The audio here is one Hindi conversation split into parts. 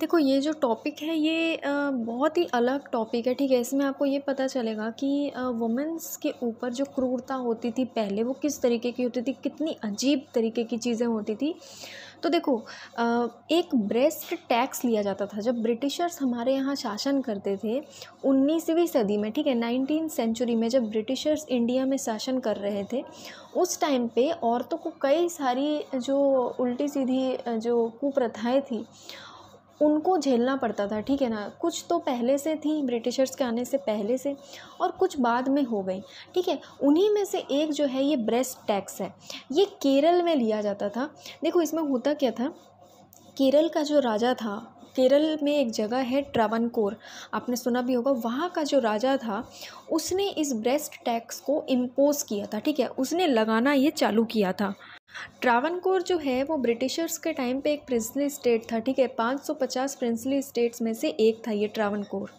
देखो ये जो टॉपिक है ये बहुत ही अलग टॉपिक है ठीक है इसमें आपको ये पता चलेगा कि वुमेंस के ऊपर जो क्रूरता होती थी पहले वो किस तरीके की होती थी कितनी अजीब तरीके की चीज़ें होती थी तो देखो एक ब्रेस्ट टैक्स लिया जाता था जब ब्रिटिशर्स हमारे यहाँ शासन करते थे उन्नीसवीं सदी में ठीक है नाइनटीन सेंचुरी में जब ब्रिटिशर्स इंडिया में शासन कर रहे थे उस टाइम पे औरतों को कई सारी जो उल्टी सीधी जो कुप्रथाएँ थी उनको झेलना पड़ता था ठीक है ना कुछ तो पहले से थी ब्रिटिशर्स के आने से पहले से और कुछ बाद में हो गई ठीक है उन्हीं में से एक जो है ये ब्रेस्ट टैक्स है ये केरल में लिया जाता था देखो इसमें होता क्या था केरल का जो राजा था केरल में एक जगह है ट्रावनकोर आपने सुना भी होगा वहाँ का जो राजा था उसने इस ब्रेस्ट टैक्स को इम्पोज़ किया था ठीक है उसने लगाना ये चालू किया था ट्रावनकोर जो है वो ब्रिटिशर्स के टाइम पे एक प्रिंसली स्टेट था ठीक है 550 प्रिंसली स्टेट्स में से एक था ये ट्रावनकोर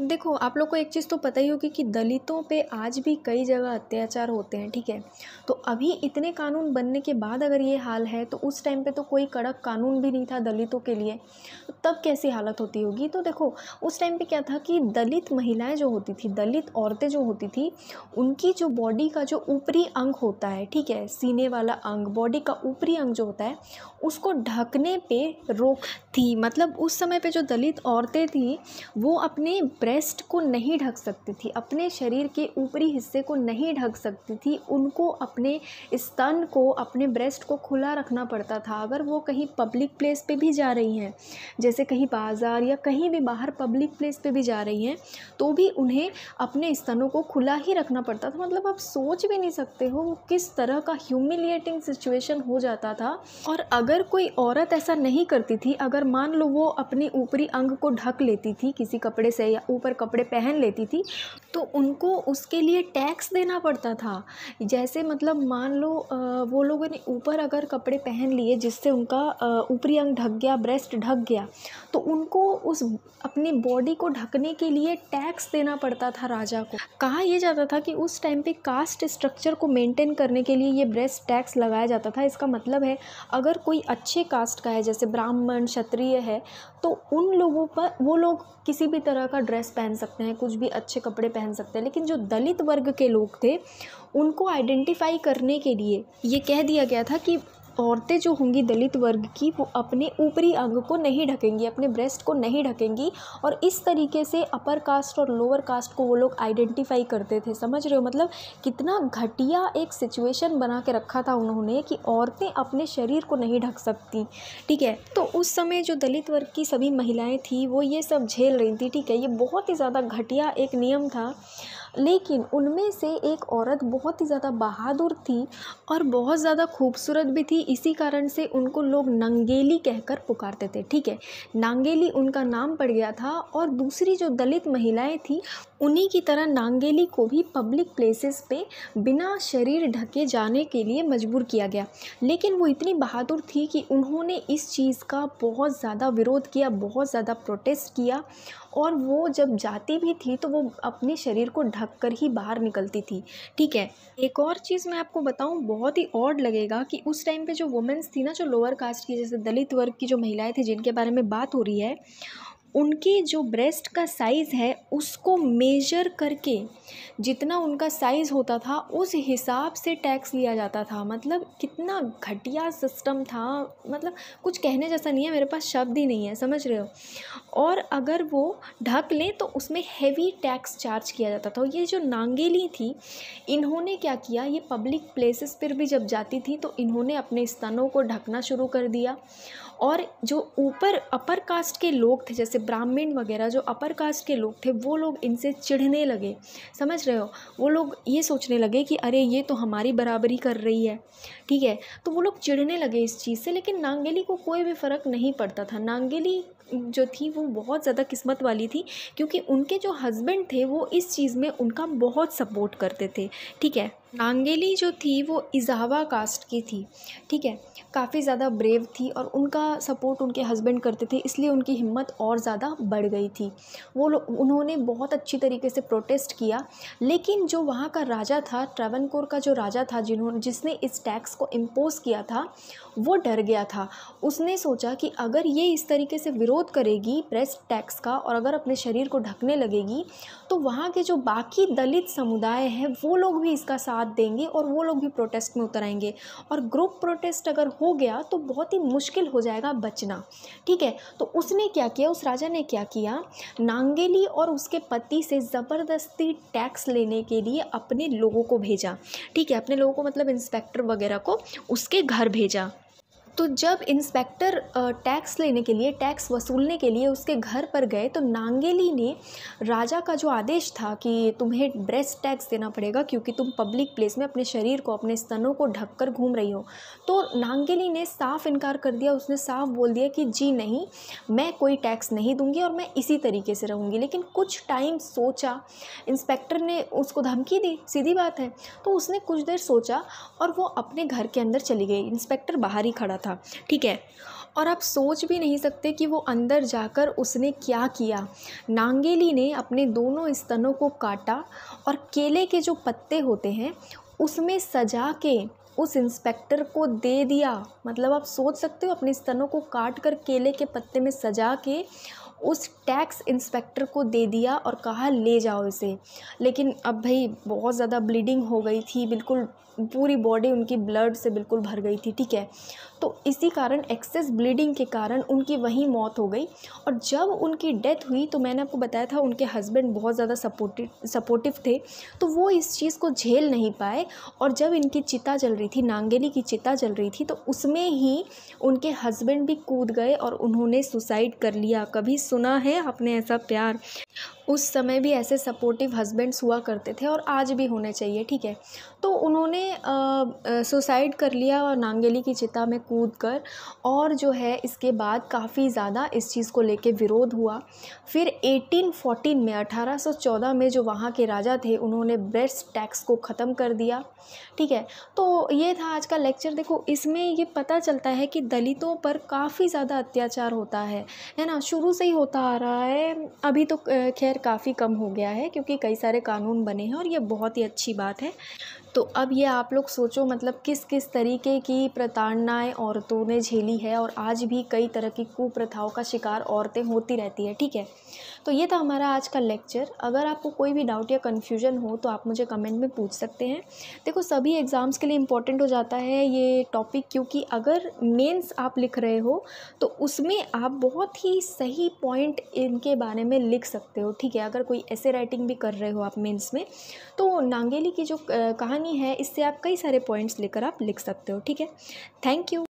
देखो आप लोग को एक चीज़ तो पता ही होगी कि दलितों पे आज भी कई जगह अत्याचार होते हैं ठीक है तो अभी इतने कानून बनने के बाद अगर ये हाल है तो उस टाइम पे तो कोई कड़क कानून भी नहीं था दलितों के लिए तो तब कैसी हालत होती होगी तो देखो उस टाइम पे क्या था कि दलित महिलाएं जो होती थी दलित औरतें जो होती थी उनकी जो बॉडी का जो ऊपरी अंग होता है ठीक है सीने वाला अंग बॉडी का ऊपरी अंग जो होता है उसको ढकने पर रोक थी मतलब उस समय पर जो दलित औरतें थी वो अपने ब्रेस्ट को नहीं ढक सकती थी अपने शरीर के ऊपरी हिस्से को नहीं ढक सकती थी उनको अपने स्तन को अपने ब्रेस्ट को खुला रखना पड़ता था अगर वो कहीं पब्लिक प्लेस पे भी जा रही हैं जैसे कहीं बाज़ार या कहीं भी बाहर पब्लिक प्लेस पे भी जा रही हैं तो भी उन्हें अपने स्तनों को खुला ही रखना पड़ता था मतलब आप सोच भी नहीं सकते हो वो किस तरह का ह्यूमिलिएटिंग सिचुएशन हो जाता था और अगर कोई औरत ऐसा नहीं करती थी अगर मान लो वो अपने ऊपरी अंग को ढक लेती थी किसी कपड़े से या ऊपर कपड़े पहन लेती थी तो उनको उसके लिए टैक्स देना पड़ता था जैसे मतलब मान लो वो लोगों ने ऊपर अगर कपड़े पहन लिए जिससे उनका ऊपरी अंग ढक गया ब्रेस्ट ढक गया तो उनको उस अपनी बॉडी को ढकने के लिए टैक्स देना पड़ता था राजा को कहा यह जाता था कि उस टाइम पे कास्ट स्ट्रक्चर को मेंटेन करने के लिए ये ब्रेस्ट टैक्स लगाया जाता था इसका मतलब है अगर कोई अच्छे कास्ट का है जैसे ब्राह्मण क्षत्रिय है तो उन लोगों पर वो लोग किसी भी तरह का ड्रेस पहन सकते हैं कुछ भी अच्छे कपड़े पहन पहन सकते हैं लेकिन जो दलित वर्ग के लोग थे उनको आइडेंटिफाई करने के लिए ये कह दिया गया था कि औरतें जो होंगी दलित वर्ग की वो अपने ऊपरी अंग को नहीं ढकेंगी अपने ब्रेस्ट को नहीं ढकेंगी और इस तरीके से अपर कास्ट और लोअर कास्ट को वो लोग आइडेंटिफाई करते थे समझ रहे हो मतलब कितना घटिया एक सिचुएशन बना के रखा था उन्होंने कि औरतें अपने शरीर को नहीं ढक सकती ठीक है तो उस समय जो दलित वर्ग की सभी महिलाएँ थी वो ये सब झेल रही थी ठीक है ये बहुत ही ज़्यादा घटिया एक नियम था लेकिन उनमें से एक औरत बहुत ही ज़्यादा बहादुर थी और बहुत ज़्यादा खूबसूरत भी थी इसी कारण से उनको लोग नंगेली कहकर पुकारते थे ठीक है नांगेली उनका नाम पड़ गया था और दूसरी जो दलित महिलाएं थी उन्हीं की तरह नांगेली को भी पब्लिक प्लेसेस पे बिना शरीर ढके जाने के लिए मजबूर किया गया लेकिन वो इतनी बहादुर थी कि उन्होंने इस चीज़ का बहुत ज़्यादा विरोध किया बहुत ज़्यादा प्रोटेस्ट किया और वो जब जाती भी थी तो वो अपने शरीर को ढक कर ही बाहर निकलती थी ठीक है एक और चीज़ मैं आपको बताऊँ बहुत ही ऑड लगेगा कि उस टाइम पर जो वुमेंस थी ना जो लोअर कास्ट की जैसे दलित वर्ग की जो महिलाएँ थी जिनके बारे में बात हो रही है उनके जो ब्रेस्ट का साइज़ है उसको मेजर करके जितना उनका साइज़ होता था उस हिसाब से टैक्स लिया जाता था मतलब कितना घटिया सिस्टम था मतलब कुछ कहने जैसा नहीं है मेरे पास शब्द ही नहीं है समझ रहे हो और अगर वो ढक लें तो उसमें हैवी टैक्स चार्ज किया जाता था ये जो नांगेली थी इन्होंने क्या किया ये पब्लिक प्लेसेस पर भी जब जाती थी तो इन्होंने अपने स्तनों को ढकना शुरू कर दिया और जो ऊपर अपर कास्ट के लोग थे जैसे ब्राह्मण वगैरह जो अपर कास्ट के लोग थे वो लोग इनसे चिढ़ने लगे समझ रहे हो वो लोग ये सोचने लगे कि अरे ये तो हमारी बराबरी कर रही है ठीक है तो वो लोग चिढ़ने लगे इस चीज़ से लेकिन नांगेली को कोई भी फ़र्क नहीं पड़ता था नांगेली जो थी वो बहुत ज़्यादा किस्मत वाली थी क्योंकि उनके जो हस्बैंड थे वो इस चीज़ में उनका बहुत सपोर्ट करते थे ठीक है नांगेली जो थी वो इज़ावा कास्ट की थी ठीक है काफ़ी ज़्यादा ब्रेव थी और उनका सपोर्ट उनके हस्बैंड करते थे इसलिए उनकी हिम्मत और ज़्यादा बढ़ गई थी वो उन्होंने बहुत अच्छी तरीके से प्रोटेस्ट किया लेकिन जो वहाँ का राजा था ट्रेवनकोर का जो राजा था जिन्होंने जिसने इस टैक्स को इम्पोज़ किया था वो डर गया था उसने सोचा कि अगर ये इस तरीके से विरोध करेगी प्रेस टैक्स का और अगर अपने शरीर को ढकने लगेगी तो वहाँ के जो बाकी दलित समुदाय हैं वो लोग भी इसका साथ साथ देंगे और वो लोग भी प्रोटेस्ट में उतर आएंगे और ग्रुप प्रोटेस्ट अगर हो गया तो बहुत ही मुश्किल हो जाएगा बचना ठीक है तो उसने क्या किया उस राजा ने क्या किया नांगेली और उसके पति से ज़बरदस्ती टैक्स लेने के लिए अपने लोगों को भेजा ठीक है अपने लोगों को मतलब इंस्पेक्टर वगैरह को उसके घर भेजा तो जब इंस्पेक्टर टैक्स लेने के लिए टैक्स वसूलने के लिए उसके घर पर गए तो नांगेली ने राजा का जो आदेश था कि तुम्हें ब्रेस्ट टैक्स देना पड़ेगा क्योंकि तुम पब्लिक प्लेस में अपने शरीर को अपने स्तनों को ढककर घूम रही हो तो नांगेली ने साफ इनकार कर दिया उसने साफ बोल दिया कि जी नहीं मैं कोई टैक्स नहीं दूंगी और मैं इसी तरीके से रहूँगी लेकिन कुछ टाइम सोचा इंस्पेक्टर ने उसको धमकी दी सीधी बात है तो उसने कुछ देर सोचा और वो अपने घर के अंदर चली गई इंस्पेक्टर बाहर ही खड़ा था ठीक है और आप सोच भी नहीं सकते कि वो अंदर जाकर उसने क्या किया नांगेली ने अपने दोनों स्तनों को काटा और केले के जो पत्ते होते हैं उसमें सजा के उस इंस्पेक्टर को दे दिया मतलब आप सोच सकते हो अपने स्तनों को काट कर केले के पत्ते में सजा के उस टैक्स इंस्पेक्टर को दे दिया और कहा ले जाओ इसे लेकिन अब भाई बहुत ज़्यादा ब्लीडिंग हो गई थी बिल्कुल पूरी बॉडी उनकी ब्लड से बिल्कुल भर गई थी ठीक है तो इसी कारण एक्सेस ब्लीडिंग के कारण उनकी वहीं मौत हो गई और जब उनकी डेथ हुई तो मैंने आपको बताया था उनके हस्बैंड बहुत ज़्यादा सपोर्टिव सपोर्टिव थे तो वो इस चीज़ को झेल नहीं पाए और जब इनकी चिता जल रही थी नांगेली की चिता जल रही थी तो उसमें ही उनके हस्बैंड भी कूद गए और उन्होंने सुसाइड कर लिया कभी सुना है आपने ऐसा प्यार उस समय भी ऐसे सपोर्टिव हस्बैंड्स हुआ करते थे और आज भी होने चाहिए ठीक है तो उन्होंने सुसाइड कर लिया और नांगेली की चिता में कूद कर और जो है इसके बाद काफ़ी ज़्यादा इस चीज़ को लेके विरोध हुआ फिर 1814 में 1814 में जो वहाँ के राजा थे उन्होंने ब्रेस्ट टैक्स को ख़त्म कर दिया ठीक है तो ये था आज का लेक्चर देखो इसमें ये पता चलता है कि दलितों पर काफ़ी ज़्यादा अत्याचार होता है है ना शुरू से ही होता आ रहा है अभी तो खैर काफ़ी कम हो गया है क्योंकि कई सारे कानून बने हैं और ये बहुत ही अच्छी बात है तो अब ये आप लोग सोचो मतलब किस किस तरीके की प्रताड़नाएँ औरतों ने झेली है और आज भी कई तरह की कुप्रथाओं का शिकार औरतें होती रहती है ठीक है तो ये था हमारा आज का लेक्चर अगर आपको कोई भी डाउट या कन्फ्यूजन हो तो आप मुझे कमेंट में पूछ सकते हैं देखो सभी एग्ज़ाम्स के लिए इंपॉर्टेंट हो जाता है ये टॉपिक क्योंकि अगर मेन्स आप लिख रहे हो तो उसमें आप बहुत ही सही पॉइंट इनके बारे में लिख सकते हो ठीक है अगर कोई ऐसे राइटिंग भी कर रहे हो आप मेन्स में तो नांगेली की जो कहानी कहानी है इससे आप कई सारे पॉइंट्स लेकर आप लिख सकते हो ठीक है थैंक यू